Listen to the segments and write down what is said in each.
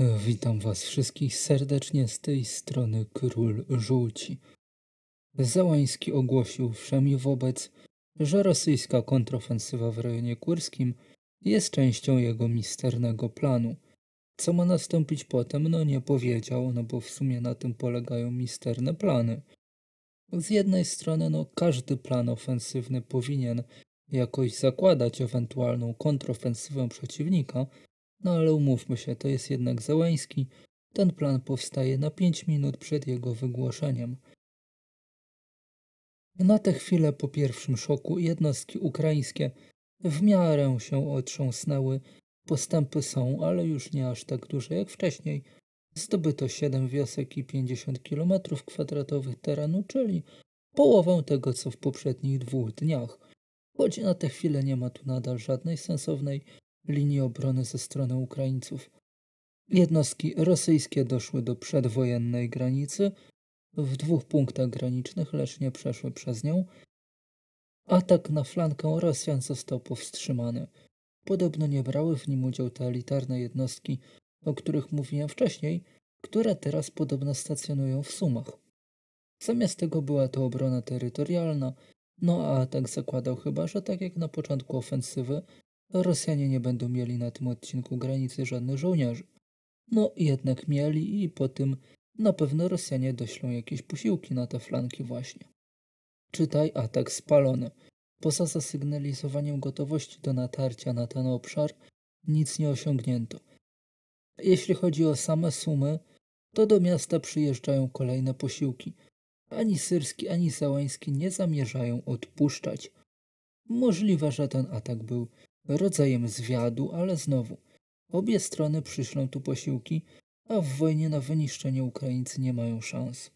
Witam Was wszystkich serdecznie z tej strony Król Żółci. Załański ogłosił wszemi wobec, że rosyjska kontrofensywa w rejonie kurskim jest częścią jego misternego planu. Co ma nastąpić potem, no nie powiedział, no bo w sumie na tym polegają misterne plany. Z jednej strony, no każdy plan ofensywny powinien jakoś zakładać ewentualną kontrofensywę przeciwnika, no ale umówmy się, to jest jednak Załański. Ten plan powstaje na 5 minut przed jego wygłoszeniem. Na tę chwilę po pierwszym szoku jednostki ukraińskie w miarę się otrząsnęły. Postępy są, ale już nie aż tak duże jak wcześniej. Zdobyto 7 wiosek i 50 km kwadratowych terenu, czyli połowę tego, co w poprzednich dwóch dniach. Choć na tę chwilę nie ma tu nadal żadnej sensownej linii obrony ze strony Ukraińców. Jednostki rosyjskie doszły do przedwojennej granicy w dwóch punktach granicznych, lecz nie przeszły przez nią. Atak na flankę Rosjan został powstrzymany. Podobno nie brały w nim udział te elitarne jednostki, o których mówiłem wcześniej, które teraz podobno stacjonują w Sumach. Zamiast tego była to obrona terytorialna, no a atak zakładał chyba, że tak jak na początku ofensywy, Rosjanie nie będą mieli na tym odcinku granicy żadnych żołnierzy. No jednak mieli i po tym na pewno Rosjanie doślą jakieś posiłki na te flanki właśnie. Czytaj atak spalony. Poza zasygnalizowaniem gotowości do natarcia na ten obszar, nic nie osiągnięto. Jeśli chodzi o same sumy, to do miasta przyjeżdżają kolejne posiłki. Ani Syrski, ani Załański nie zamierzają odpuszczać. Możliwe, że ten atak był rodzajem zwiadu, ale znowu, obie strony przyślą tu posiłki, a w wojnie na wyniszczenie Ukraińcy nie mają szans.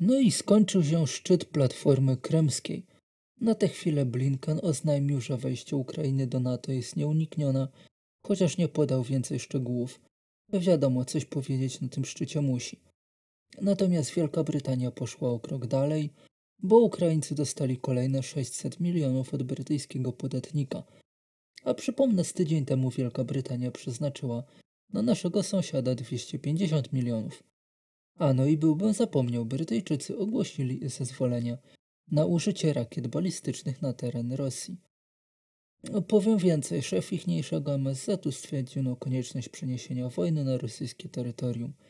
No i skończył się szczyt Platformy Kremskiej. Na tę chwilę Blinken oznajmił, że wejście Ukrainy do NATO jest nieuniknione, chociaż nie podał więcej szczegółów. Wiadomo, coś powiedzieć na tym szczycie musi. Natomiast Wielka Brytania poszła o krok dalej, bo Ukraińcy dostali kolejne 600 milionów od brytyjskiego podatnika. A przypomnę, z tydzień temu Wielka Brytania przeznaczyła na naszego sąsiada 250 milionów. A no i byłbym zapomniał, Brytyjczycy ogłosili zezwolenie na użycie rakiet balistycznych na teren Rosji. Powiem więcej, szef ichniejszego MSZ-u stwierdził no konieczność przeniesienia wojny na rosyjskie terytorium –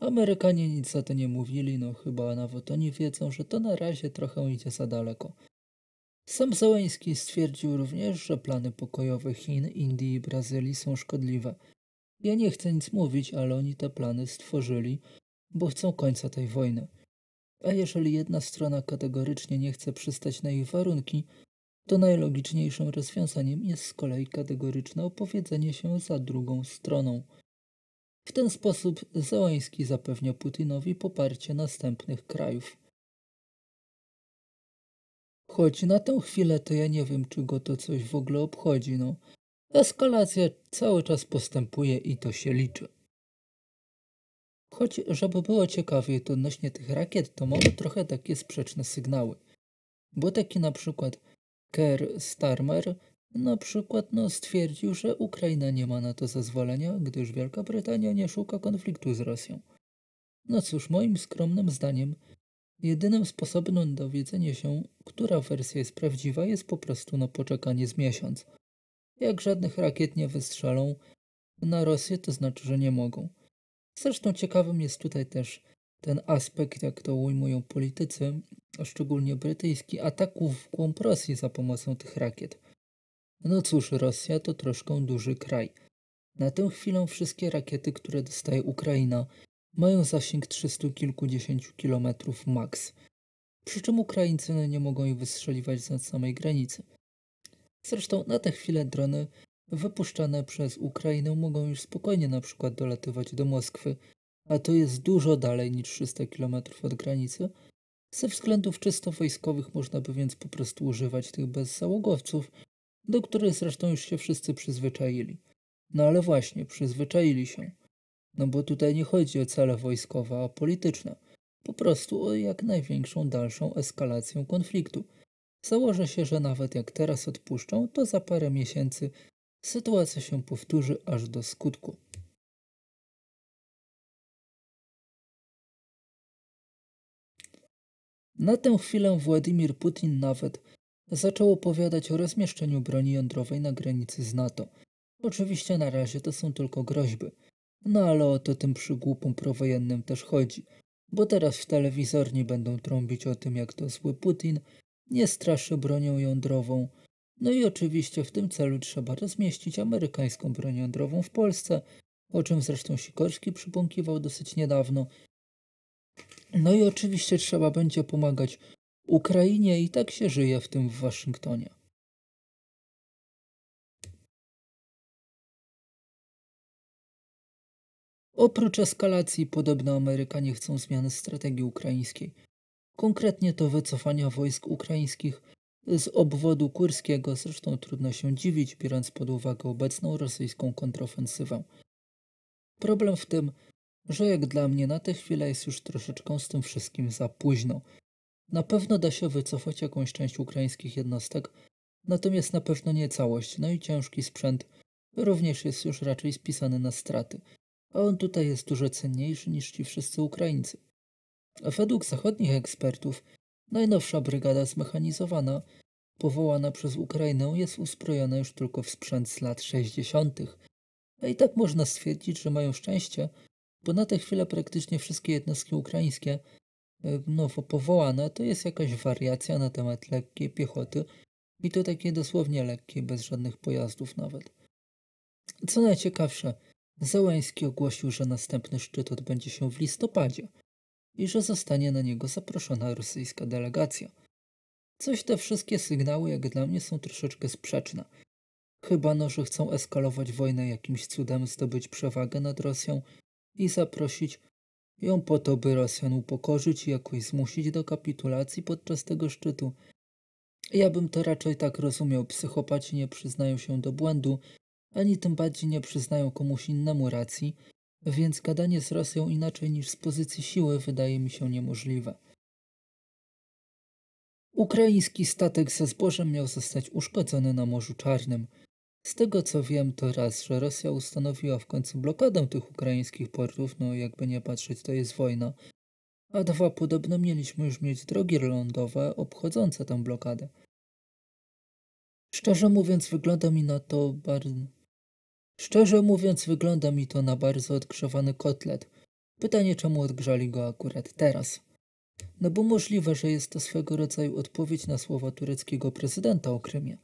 Amerykanie nic o to nie mówili, no chyba nawet oni wiedzą, że to na razie trochę idzie za daleko. Sam Załęski stwierdził również, że plany pokojowe Chin, Indii i Brazylii są szkodliwe. Ja nie chcę nic mówić, ale oni te plany stworzyli, bo chcą końca tej wojny. A jeżeli jedna strona kategorycznie nie chce przystać na ich warunki, to najlogiczniejszym rozwiązaniem jest z kolei kategoryczne opowiedzenie się za drugą stroną – w ten sposób Zełański zapewnia Putinowi poparcie następnych krajów. Choć na tę chwilę to ja nie wiem, czy go to coś w ogóle obchodzi, no. Eskalacja cały czas postępuje i to się liczy. Choć, żeby było ciekawiej, to odnośnie tych rakiet, to mamy trochę takie sprzeczne sygnały. Bo taki na przykład Kerr Starmer na przykład no, stwierdził, że Ukraina nie ma na to zezwolenia, gdyż Wielka Brytania nie szuka konfliktu z Rosją. No cóż, moim skromnym zdaniem, jedynym sposobem na dowiedzenie się, która wersja jest prawdziwa, jest po prostu na no, poczekanie z miesiąc. Jak żadnych rakiet nie wystrzelą na Rosję, to znaczy, że nie mogą. Zresztą ciekawym jest tutaj też ten aspekt, jak to ujmują politycy, a szczególnie brytyjski, ataków w głąb Rosji za pomocą tych rakiet. No cóż, Rosja to troszkę duży kraj. Na tę chwilę wszystkie rakiety, które dostaje Ukraina, mają zasięg 300 kilkudziesięciu kilometrów max. Przy czym Ukraińcy nie mogą ich wystrzeliwać z samej granicy. Zresztą na tę chwilę drony wypuszczane przez Ukrainę mogą już spokojnie na przykład dolatywać do Moskwy, a to jest dużo dalej niż 300 km od granicy. Ze względów czysto wojskowych można by więc po prostu używać tych bezzałogowców, do której zresztą już się wszyscy przyzwyczaili. No ale właśnie, przyzwyczaili się. No bo tutaj nie chodzi o cele wojskowe, a polityczne. Po prostu o jak największą dalszą eskalację konfliktu. Założę się, że nawet jak teraz odpuszczą, to za parę miesięcy sytuacja się powtórzy aż do skutku. Na tę chwilę Władimir Putin nawet Zaczął opowiadać o rozmieszczeniu broni jądrowej na granicy z NATO. Oczywiście na razie to są tylko groźby. No ale o to tym przygłupom prowojennym też chodzi. Bo teraz w telewizorni będą trąbić o tym, jak to zły Putin nie straszy bronią jądrową. No i oczywiście w tym celu trzeba rozmieścić amerykańską broń jądrową w Polsce, o czym zresztą Sikorski przypąkiwał dosyć niedawno. No i oczywiście trzeba będzie pomagać Ukrainie i tak się żyje w tym w Waszyngtonie. Oprócz eskalacji, podobno Amerykanie chcą zmiany strategii ukraińskiej. Konkretnie to wycofania wojsk ukraińskich z obwodu kurskiego, zresztą trudno się dziwić, biorąc pod uwagę obecną rosyjską kontrofensywę. Problem w tym, że jak dla mnie na tę chwilę jest już troszeczkę z tym wszystkim za późno. Na pewno da się wycofać jakąś część ukraińskich jednostek, natomiast na pewno nie całość, no i ciężki sprzęt również jest już raczej spisany na straty, a on tutaj jest dużo cenniejszy niż ci wszyscy Ukraińcy. Według zachodnich ekspertów, najnowsza brygada zmechanizowana, powołana przez Ukrainę, jest uzbrojona już tylko w sprzęt z lat 60. A i tak można stwierdzić, że mają szczęście, bo na tę chwilę praktycznie wszystkie jednostki ukraińskie E, nowo powołana, to jest jakaś wariacja na temat lekkiej piechoty i to takie dosłownie lekkiej, bez żadnych pojazdów nawet. Co najciekawsze, Zełański ogłosił, że następny szczyt odbędzie się w listopadzie i że zostanie na niego zaproszona rosyjska delegacja. Coś te wszystkie sygnały jak dla mnie są troszeczkę sprzeczne. Chyba no, że chcą eskalować wojnę jakimś cudem, zdobyć przewagę nad Rosją i zaprosić Ją po to, by Rosjan upokorzyć i jakoś zmusić do kapitulacji podczas tego szczytu. Ja bym to raczej tak rozumiał. Psychopaci nie przyznają się do błędu, ani tym bardziej nie przyznają komuś innemu racji, więc gadanie z Rosją inaczej niż z pozycji siły wydaje mi się niemożliwe. Ukraiński statek ze zbożem miał zostać uszkodzony na Morzu Czarnym – z tego co wiem, to raz, że Rosja ustanowiła w końcu blokadę tych ukraińskich portów, no jakby nie patrzeć, to jest wojna. A dwa, podobno mieliśmy już mieć drogi lądowe obchodzące tę blokadę. Szczerze mówiąc, wygląda mi na to bardzo. Szczerze mówiąc, wygląda mi to na bardzo odgrzewany kotlet. Pytanie, czemu odgrzali go akurat teraz? No bo możliwe, że jest to swego rodzaju odpowiedź na słowa tureckiego prezydenta o Krymie.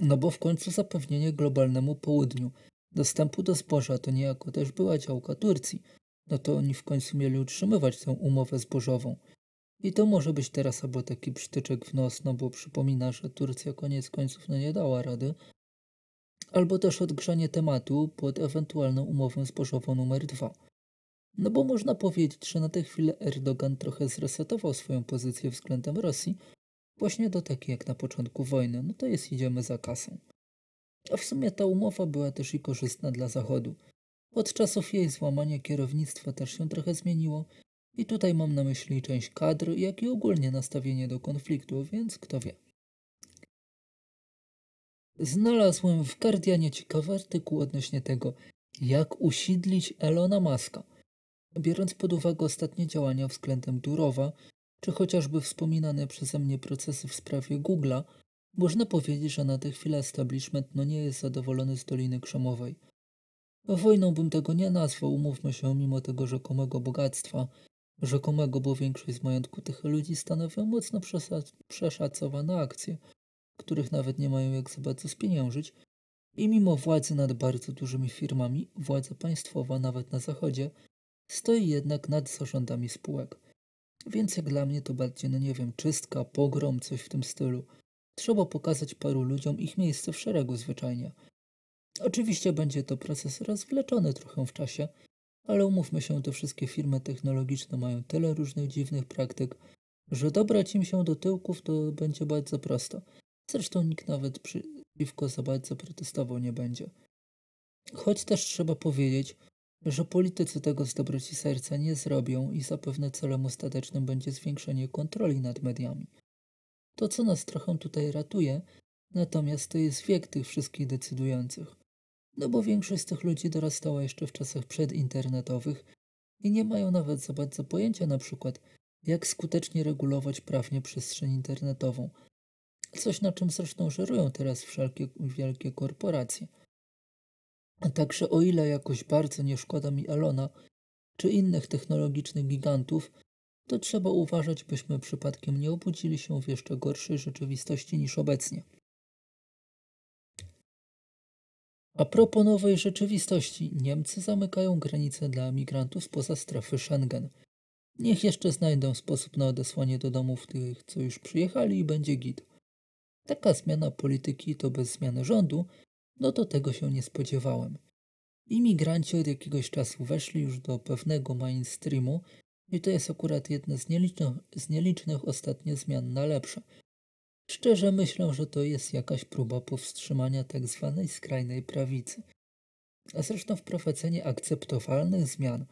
No bo w końcu zapewnienie globalnemu południu dostępu do zboża to niejako też była działka Turcji. No to oni w końcu mieli utrzymywać tę umowę zbożową. I to może być teraz albo taki przytyczek w nos, no bo przypomina, że Turcja koniec końców no nie dała rady. Albo też odgrzanie tematu pod ewentualną umowę zbożową numer dwa. No bo można powiedzieć, że na tę chwilę Erdogan trochę zresetował swoją pozycję względem Rosji, Właśnie do takiej jak na początku wojny, no to jest idziemy za kasą. A w sumie ta umowa była też i korzystna dla Zachodu. Od czasów jej złamania kierownictwo też się trochę zmieniło i tutaj mam na myśli część kadr, jak i ogólnie nastawienie do konfliktu, więc kto wie. Znalazłem w Guardianie ciekawy artykuł odnośnie tego, jak usiedlić Elona Muska. Biorąc pod uwagę ostatnie działania względem Durowa, czy chociażby wspominane przeze mnie procesy w sprawie Google'a, można powiedzieć, że na tę chwilę establishment no nie jest zadowolony z Doliny Krzemowej. Wojną bym tego nie nazwał, umówmy się, mimo tego rzekomego bogactwa. Rzekomego, bo większość z majątku tych ludzi stanowią mocno przeszacowane akcje, których nawet nie mają jak za bardzo spieniężyć. I mimo władzy nad bardzo dużymi firmami, władza państwowa, nawet na zachodzie, stoi jednak nad zarządami spółek. Więc jak dla mnie to bardziej, no nie wiem, czystka, pogrom, coś w tym stylu. Trzeba pokazać paru ludziom ich miejsce w szeregu zwyczajnie. Oczywiście będzie to proces rozwleczony trochę w czasie, ale umówmy się, te wszystkie firmy technologiczne mają tyle różnych dziwnych praktyk, że dobrać im się do tyłków to będzie bardzo prosto. Zresztą nikt nawet przeciwko za bardzo protestował nie będzie. Choć też trzeba powiedzieć, że politycy tego z dobroci serca nie zrobią i zapewne celem ostatecznym będzie zwiększenie kontroli nad mediami. To, co nas trochę tutaj ratuje, natomiast to jest wiek tych wszystkich decydujących. No bo większość z tych ludzi dorastała jeszcze w czasach przedinternetowych i nie mają nawet za bardzo pojęcia na przykład, jak skutecznie regulować prawnie przestrzeń internetową. Coś na czym zresztą żerują teraz wszelkie wielkie korporacje – Także o ile jakoś bardzo nie szkoda mi Elona czy innych technologicznych gigantów, to trzeba uważać, byśmy przypadkiem nie obudzili się w jeszcze gorszej rzeczywistości niż obecnie. A propos nowej rzeczywistości, Niemcy zamykają granice dla migrantów spoza strefy Schengen. Niech jeszcze znajdą sposób na odesłanie do domów tych, co już przyjechali i będzie git. Taka zmiana polityki to bez zmiany rządu, no to tego się nie spodziewałem. Imigranci od jakiegoś czasu weszli już do pewnego mainstreamu i to jest akurat jedna z nielicznych, z nielicznych zmian na lepsze. Szczerze myślę, że to jest jakaś próba powstrzymania tzw. Tak skrajnej prawicy. A zresztą wprowadzenie akceptowalnych zmian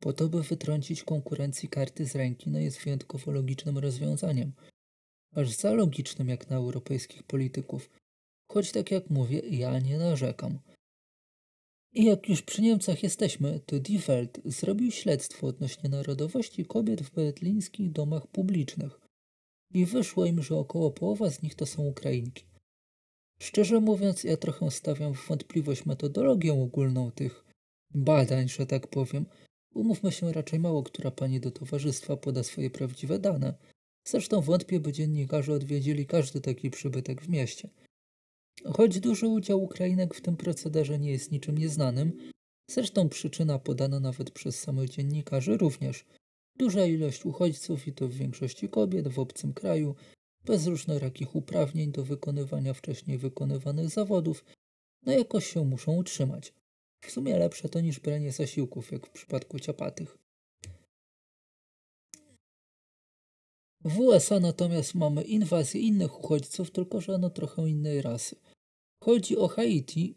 po to, by wytrącić konkurencji karty z ręki, no jest wyjątkowo logicznym rozwiązaniem. Aż za logicznym jak na europejskich polityków – Choć tak jak mówię, ja nie narzekam. I jak już przy Niemcach jesteśmy, to Diefeld zrobił śledztwo odnośnie narodowości kobiet w berlińskich domach publicznych. I wyszło im, że około połowa z nich to są Ukrainki. Szczerze mówiąc, ja trochę stawiam w wątpliwość metodologię ogólną tych badań, że tak powiem. Umówmy się, raczej mało która pani do towarzystwa poda swoje prawdziwe dane. Zresztą wątpię, by dziennikarze odwiedzili każdy taki przybytek w mieście – Choć duży udział Ukrainek w tym procederze nie jest niczym nieznanym, zresztą przyczyna podana nawet przez samych dziennikarzy również. Duża ilość uchodźców i to w większości kobiet w obcym kraju, bez różnorakich uprawnień do wykonywania wcześniej wykonywanych zawodów, no jakoś się muszą utrzymać. W sumie lepsze to niż branie zasiłków, jak w przypadku ciapatych. W USA natomiast mamy inwazję innych uchodźców, tylko że no trochę innej rasy. Chodzi o Haiti,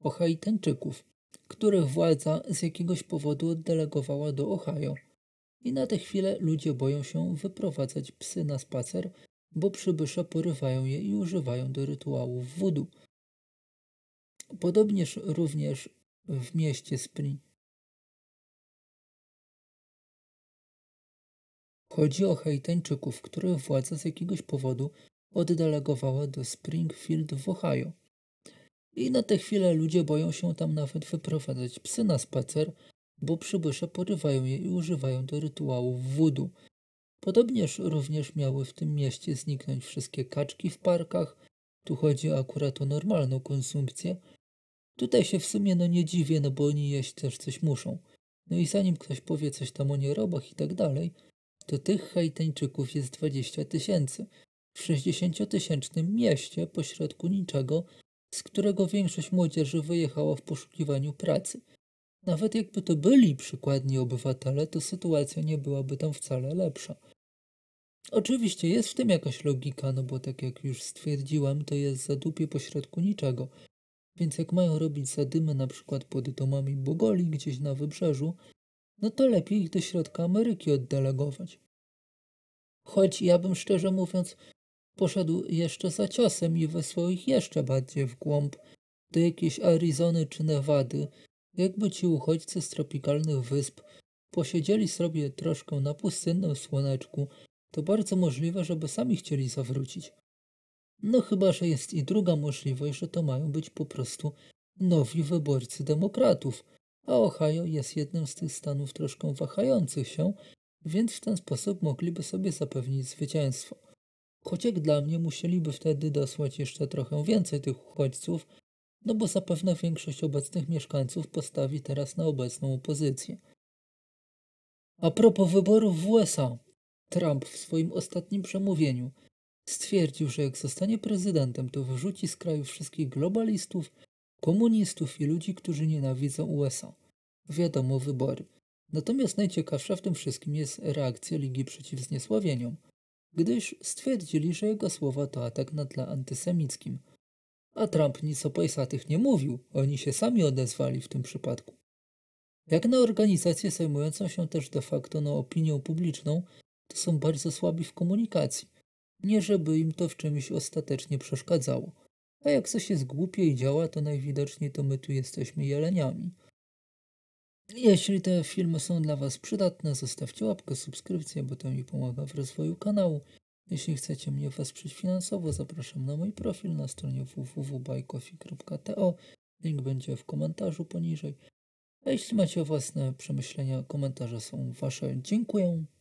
o Haitańczyków, których władza z jakiegoś powodu oddelegowała do Ohio. I na tę chwilę ludzie boją się wyprowadzać psy na spacer, bo przybysze porywają je i używają do rytuałów wudu. Podobnież również w mieście Spring. Chodzi o Haitańczyków, których władza z jakiegoś powodu oddelegowała do Springfield w Ohio. I na tę chwilę ludzie boją się tam nawet wyprowadzać psy na spacer, bo przybysze porywają je i używają do rytuałów wódu. Podobnież również miały w tym mieście zniknąć wszystkie kaczki w parkach. Tu chodzi akurat o normalną konsumpcję. Tutaj się w sumie no nie dziwię, no bo oni jeść też coś muszą. No i zanim ktoś powie coś tam o nierobach i tak dalej, to tych hajtańczyków jest 20 tysięcy – w 60-tysięcznym mieście pośrodku niczego, z którego większość młodzieży wyjechała w poszukiwaniu pracy. Nawet jakby to byli przykładni obywatele, to sytuacja nie byłaby tam wcale lepsza. Oczywiście jest w tym jakaś logika, no bo tak jak już stwierdziłam, to jest zadupie pośrodku niczego. Więc jak mają robić zadymy na przykład pod domami Bogoli gdzieś na wybrzeżu, no to lepiej ich do środka Ameryki oddelegować. Choć ja bym szczerze mówiąc Poszedł jeszcze za ciosem i wysłał ich jeszcze bardziej w głąb, do jakiejś Arizony czy Nevady, jakby ci uchodźcy z tropikalnych wysp posiedzieli sobie troszkę na pustynnym słoneczku, to bardzo możliwe, żeby sami chcieli zawrócić. No chyba, że jest i druga możliwość, że to mają być po prostu nowi wyborcy demokratów, a Ohio jest jednym z tych stanów troszkę wahających się, więc w ten sposób mogliby sobie zapewnić zwycięstwo choć dla mnie musieliby wtedy dosłać jeszcze trochę więcej tych uchodźców, no bo zapewne większość obecnych mieszkańców postawi teraz na obecną opozycję. A propos wyborów w USA, Trump w swoim ostatnim przemówieniu stwierdził, że jak zostanie prezydentem, to wyrzuci z kraju wszystkich globalistów, komunistów i ludzi, którzy nienawidzą USA. Wiadomo, wybory. Natomiast najciekawsza w tym wszystkim jest reakcja Ligi Przeciw Zniesławieniom – gdyż stwierdzili, że jego słowa to atak na tle antysemickim. A Trump nic o pejsatych nie mówił, oni się sami odezwali w tym przypadku. Jak na organizację zajmującą się też de facto no, opinią publiczną, to są bardzo słabi w komunikacji. Nie żeby im to w czymś ostatecznie przeszkadzało. A jak coś jest głupie i działa, to najwidoczniej to my tu jesteśmy jeleniami. Jeśli te filmy są dla Was przydatne, zostawcie łapkę, subskrypcję, bo to mi pomaga w rozwoju kanału. Jeśli chcecie mnie wesprzeć finansowo, zapraszam na mój profil na stronie www.baycoffee.to. Link będzie w komentarzu poniżej. A jeśli macie własne przemyślenia, komentarze są Wasze. Dziękuję.